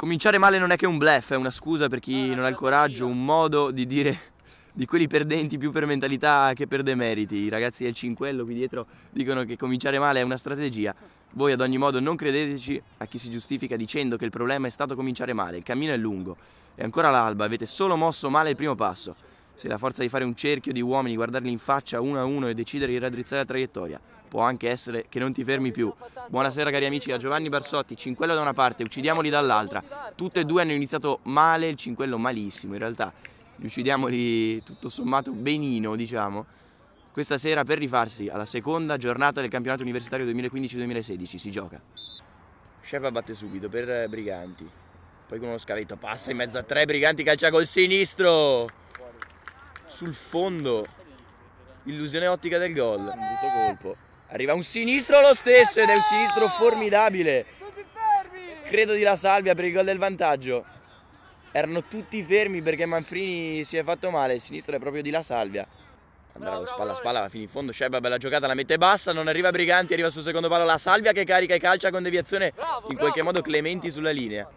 Cominciare male non è che un bluff, è una scusa per chi no, non ha il coraggio, io. un modo di dire di quelli perdenti più per mentalità che per demeriti. I ragazzi del Cinquello qui dietro dicono che cominciare male è una strategia. Voi ad ogni modo non credeteci a chi si giustifica dicendo che il problema è stato cominciare male, il cammino è lungo, è ancora l'alba, avete solo mosso male il primo passo. Se la forza di fare un cerchio di uomini, guardarli in faccia uno a uno e decidere di raddrizzare la traiettoria, può anche essere che non ti fermi più. Buonasera cari amici, da Giovanni Barsotti, Cinquello da una parte, uccidiamoli dall'altra. Tutte e due hanno iniziato male, il Cinquello malissimo in realtà. Li uccidiamoli tutto sommato benino, diciamo. Questa sera per rifarsi alla seconda giornata del campionato universitario 2015-2016 si gioca. Scepa batte subito per Briganti. Poi con uno scaletto passa in mezzo a tre, Briganti calcia col sinistro. Sul fondo. Illusione ottica del gol. Un brutto colpo. Arriva un sinistro lo stesso ed è un sinistro formidabile. Tutti fermi! Credo di la salvia per il gol del vantaggio. Erano tutti fermi perché Manfrini si è fatto male, il sinistro è proprio di la salvia. Andrà con spalla a spalla, va fino in fondo, Sceba, bella giocata, la mette bassa, non arriva Briganti, arriva sul secondo palo la salvia che carica e calcia con deviazione bravo, in qualche bravo, modo Clementi bravo. sulla linea.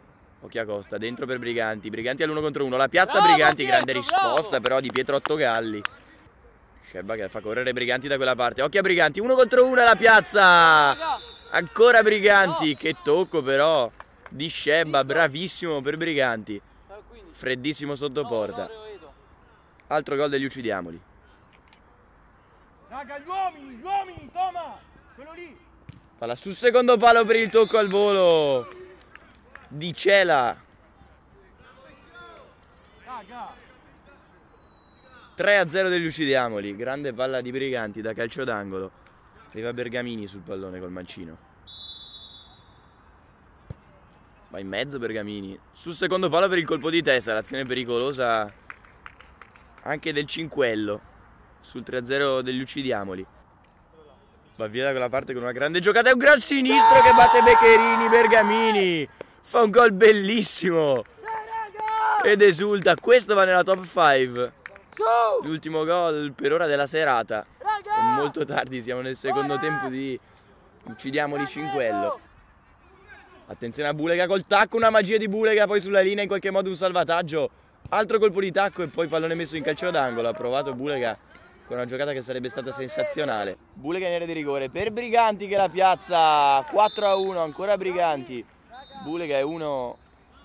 Occhia Costa, dentro per Briganti, Briganti all'uno contro uno. la piazza Briganti, grande Pietro, risposta però di Pietro Ottogalli. Scelba che fa correre i briganti da quella parte. Occhio a briganti, uno contro uno alla piazza. Ancora briganti, che tocco però. Di Scelba, bravissimo per briganti. Freddissimo sotto porta. Altro gol degli uccidiamoli. Raga, gli uomini, gli uomini, Toma, quello lì. Palla sul secondo palo per il tocco al volo. Di Cela. Raga. 3-0 degli uccidiamoli, grande palla di Briganti da calcio d'angolo. Arriva Bergamini sul pallone col mancino. Va in mezzo Bergamini. Sul secondo palo per il colpo di testa, l'azione pericolosa anche del Cinquello. Sul 3-0 degli uccidiamoli. Va via da quella parte con una grande giocata, è un gran sinistro che batte Beccherini, Bergamini. Fa un gol bellissimo. Ed esulta, questo va nella top 5. Su! L'ultimo gol per ora della serata. Raga! È molto tardi, siamo nel secondo ora! tempo di uccidiamo di Cinquello. Attenzione a Bulega col tacco, una magia di Bulega, poi sulla linea in qualche modo un salvataggio. Altro colpo di tacco e poi pallone messo in calcio d'angolo. Ha provato Bulega con una giocata che sarebbe stata sensazionale. Bulega in area di rigore per Briganti che la piazza 4 a 1, ancora Briganti. Bulega è uno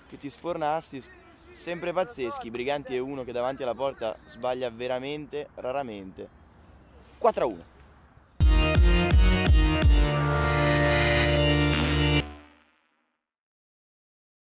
che ti sforna assist sempre pazzeschi. Briganti è uno che davanti alla porta sbaglia veramente raramente. 4 a 1.